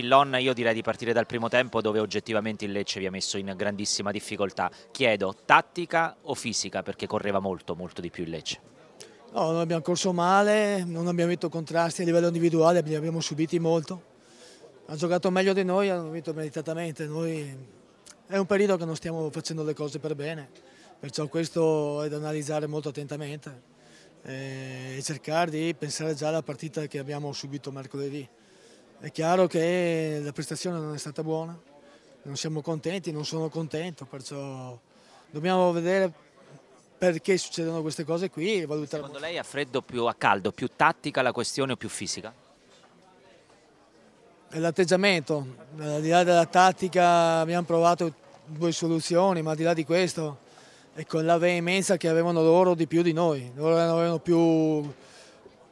Pillon io direi di partire dal primo tempo dove oggettivamente il Lecce vi ha messo in grandissima difficoltà. Chiedo, tattica o fisica? Perché correva molto, molto di più il Lecce. No, non abbiamo corso male, non abbiamo vinto contrasti a livello individuale, li abbiamo subiti molto. Ha giocato meglio di noi, hanno vinto meritatamente. Noi... È un periodo che non stiamo facendo le cose per bene, perciò questo è da analizzare molto attentamente eh, e cercare di pensare già alla partita che abbiamo subito mercoledì. È chiaro che la prestazione non è stata buona, non siamo contenti, non sono contento, perciò dobbiamo vedere perché succedono queste cose qui e valutare. Secondo lei a freddo più a caldo, più tattica la questione o più fisica? l'atteggiamento, al di là della tattica abbiamo provato due soluzioni, ma al di là di questo e con la veemenza che avevano loro di più di noi, loro avevano più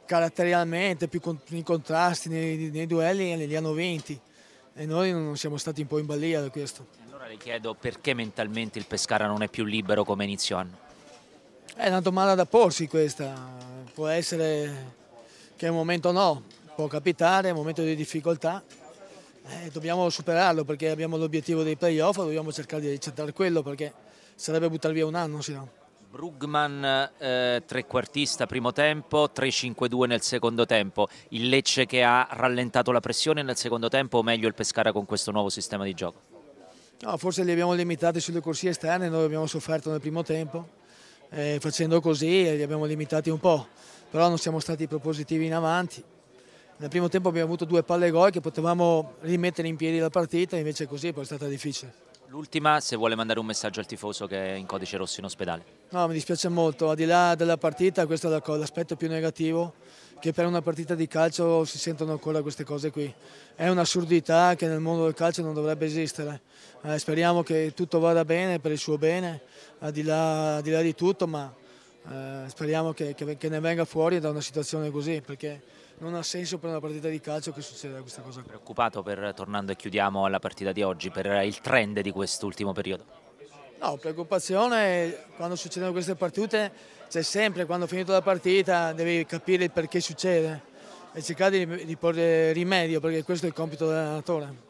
caratterialmente, più con, nei contrasti, nei, nei, duelli, li hanno vinti e noi non siamo stati un po' in balia da questo. Allora le chiedo perché mentalmente il Pescara non è più libero come inizio anno? È una domanda da porsi questa, può essere che un momento no, può capitare, è un momento di difficoltà, eh, dobbiamo superarlo perché abbiamo l'obiettivo dei playoff, dobbiamo cercare di accettare quello perché sarebbe buttare via un anno se no. Brugman, eh, trequartista primo tempo, 3-5-2 nel secondo tempo. Il Lecce che ha rallentato la pressione nel secondo tempo, o meglio il Pescara con questo nuovo sistema di gioco? No, forse li abbiamo limitati sulle corsie esterne, noi abbiamo sofferto nel primo tempo, eh, facendo così li abbiamo limitati un po', però non siamo stati propositivi in avanti. Nel primo tempo abbiamo avuto due palle gol che potevamo rimettere in piedi la partita, invece così poi è stata difficile. L'ultima, se vuole mandare un messaggio al tifoso che è in codice rosso in ospedale. No, mi dispiace molto, al di là della partita questo è l'aspetto più negativo, che per una partita di calcio si sentono ancora queste cose qui. È un'assurdità che nel mondo del calcio non dovrebbe esistere. Eh, speriamo che tutto vada bene per il suo bene, al di là, al di, là di tutto, ma eh, speriamo che, che, che, ne venga fuori da una situazione così perché non ha senso per una partita di calcio che succeda questa cosa. Preoccupato per, tornando e chiudiamo alla partita di oggi, per il trend di quest'ultimo periodo? No, preoccupazione quando succedono queste partite c'è sempre, quando è finita la partita devi capire il perché succede e cercare di, di porre rimedio perché questo è il compito dell'allenatore.